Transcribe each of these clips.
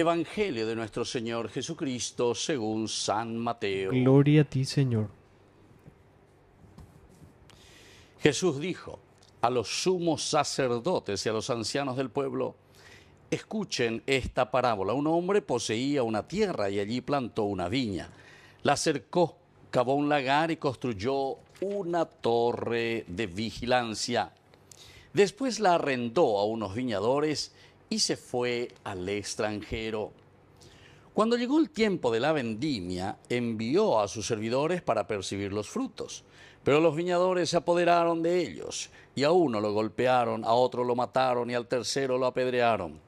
Evangelio de nuestro Señor Jesucristo según San Mateo. Gloria a ti, Señor. Jesús dijo a los sumos sacerdotes y a los ancianos del pueblo, escuchen esta parábola. Un hombre poseía una tierra y allí plantó una viña. La cercó, cavó un lagar y construyó una torre de vigilancia. Después la arrendó a unos viñadores y y se fue al extranjero. Cuando llegó el tiempo de la vendimia, envió a sus servidores para percibir los frutos. Pero los viñadores se apoderaron de ellos, y a uno lo golpearon, a otro lo mataron y al tercero lo apedrearon.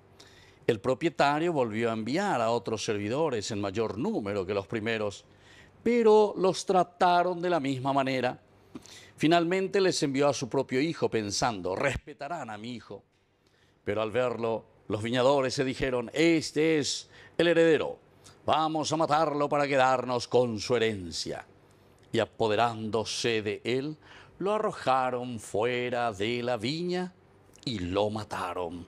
El propietario volvió a enviar a otros servidores en mayor número que los primeros, pero los trataron de la misma manera. Finalmente les envió a su propio hijo pensando, respetarán a mi hijo. Pero al verlo, los viñadores se dijeron, este es el heredero, vamos a matarlo para quedarnos con su herencia. Y apoderándose de él, lo arrojaron fuera de la viña y lo mataron.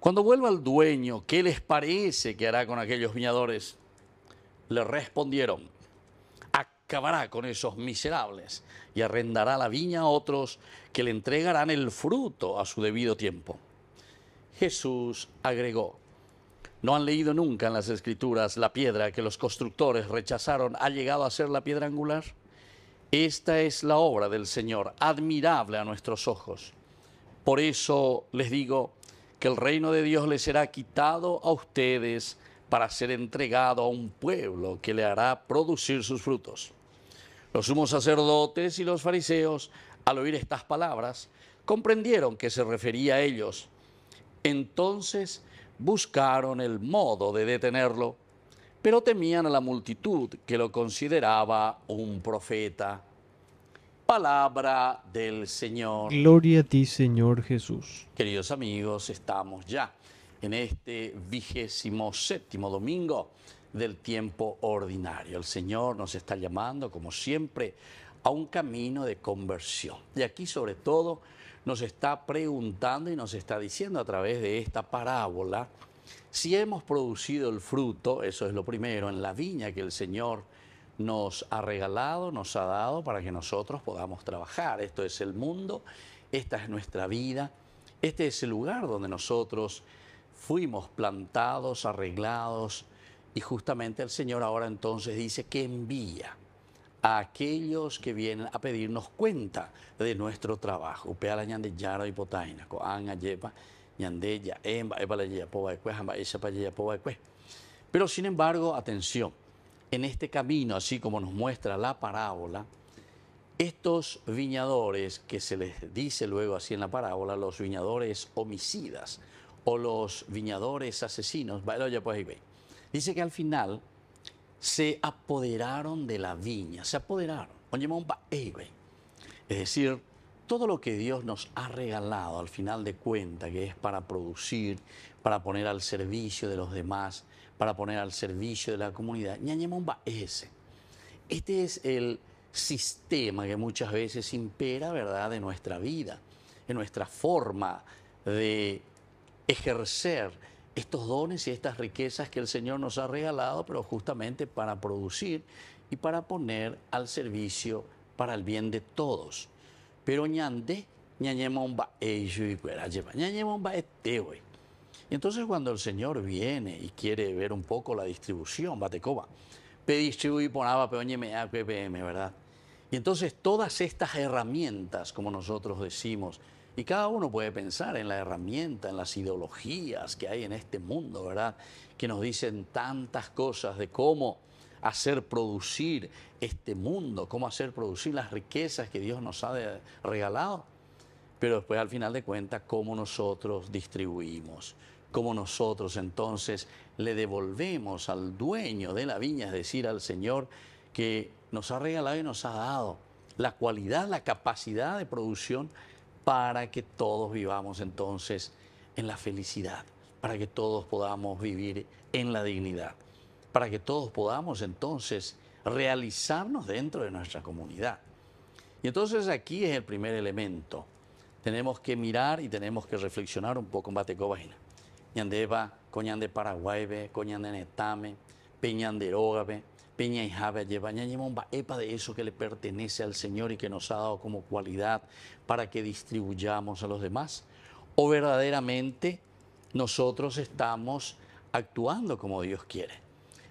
Cuando vuelva el dueño, ¿qué les parece que hará con aquellos viñadores? Le respondieron, acabará con esos miserables y arrendará la viña a otros que le entregarán el fruto a su debido tiempo. Jesús agregó, ¿no han leído nunca en las escrituras la piedra que los constructores rechazaron ha llegado a ser la piedra angular? Esta es la obra del Señor, admirable a nuestros ojos. Por eso les digo que el reino de Dios les será quitado a ustedes para ser entregado a un pueblo que le hará producir sus frutos. Los sumos sacerdotes y los fariseos, al oír estas palabras, comprendieron que se refería a ellos entonces buscaron el modo de detenerlo, pero temían a la multitud que lo consideraba un profeta. Palabra del Señor. Gloria a ti, Señor Jesús. Queridos amigos, estamos ya en este vigésimo séptimo domingo del tiempo ordinario. El Señor nos está llamando, como siempre, a un camino de conversión. Y aquí, sobre todo, nos está preguntando y nos está diciendo a través de esta parábola si hemos producido el fruto, eso es lo primero, en la viña que el Señor nos ha regalado, nos ha dado para que nosotros podamos trabajar. Esto es el mundo, esta es nuestra vida, este es el lugar donde nosotros fuimos plantados, arreglados y justamente el Señor ahora entonces dice que envía a aquellos que vienen a pedirnos cuenta de nuestro trabajo. Pero sin embargo, atención, en este camino, así como nos muestra la parábola, estos viñadores que se les dice luego así en la parábola, los viñadores homicidas o los viñadores asesinos, pues dice que al final se apoderaron de la viña, se apoderaron. Es decir, todo lo que Dios nos ha regalado al final de cuenta, que es para producir, para poner al servicio de los demás, para poner al servicio de la comunidad, ñañemomba ese. Este es el sistema que muchas veces impera, ¿verdad?, de nuestra vida, en nuestra forma de ejercer estos dones y estas riquezas que el Señor nos ha regalado, pero justamente para producir y para poner al servicio para el bien de todos. Pero ñande, este Y entonces cuando el Señor viene y quiere ver un poco la distribución, batecoba, pedistribuí ponaba, ppm, ah, ¿verdad? Y entonces todas estas herramientas, como nosotros decimos, y cada uno puede pensar en la herramienta, en las ideologías que hay en este mundo, ¿verdad? Que nos dicen tantas cosas de cómo hacer producir este mundo, cómo hacer producir las riquezas que Dios nos ha regalado. Pero después, al final de cuentas, cómo nosotros distribuimos, cómo nosotros entonces le devolvemos al dueño de la viña, es decir, al Señor que nos ha regalado y nos ha dado la cualidad, la capacidad de producción para que todos vivamos entonces en la felicidad, para que todos podamos vivir en la dignidad, para que todos podamos entonces realizarnos dentro de nuestra comunidad. Y entonces aquí es el primer elemento. Tenemos que mirar y tenemos que reflexionar un poco en Batecobaina. Ñandeva, de Paraguaybe, de Netame, Peñanderógabe, Peña y Java Yebaña Yemomba, epa de eso que le pertenece al Señor y que nos ha dado como cualidad para que distribuyamos a los demás? ¿O verdaderamente nosotros estamos actuando como Dios quiere?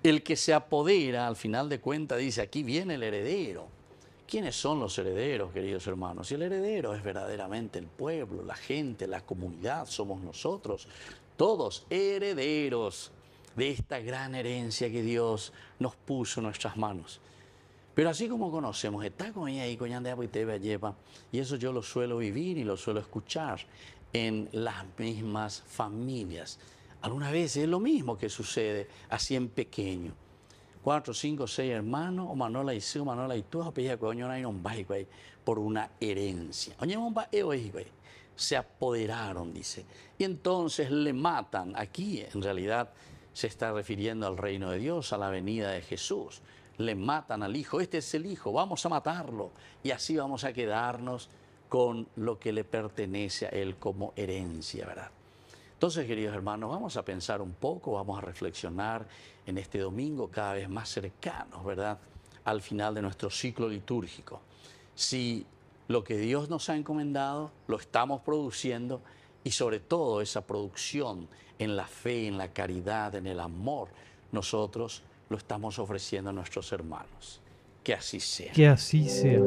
El que se apodera, al final de cuentas, dice, aquí viene el heredero. ¿Quiénes son los herederos, queridos hermanos? Y el heredero es verdaderamente el pueblo, la gente, la comunidad, somos nosotros, todos herederos de esta gran herencia que Dios nos puso en nuestras manos. Pero así como conocemos, está con ella AHÍ, con y lleva, y eso yo lo suelo vivir y lo suelo escuchar en las mismas familias. Algunas veces es lo mismo que sucede así en pequeño. Cuatro, cinco, seis hermanos, o Manola y su Manola y tú, por una herencia. Eh, eh, se apoderaron, dice. Y entonces le matan. Aquí, en realidad, se está refiriendo al reino de Dios, a la venida de Jesús. Le matan al hijo, este es el hijo, vamos a matarlo. Y así vamos a quedarnos con lo que le pertenece a él como herencia, ¿verdad? Entonces, queridos hermanos, vamos a pensar un poco, vamos a reflexionar en este domingo cada vez más cercanos, ¿verdad? Al final de nuestro ciclo litúrgico. Si lo que Dios nos ha encomendado lo estamos produciendo, y sobre todo esa producción en la fe, en la caridad, en el amor, nosotros lo estamos ofreciendo a nuestros hermanos. Que así sea. Que así sea.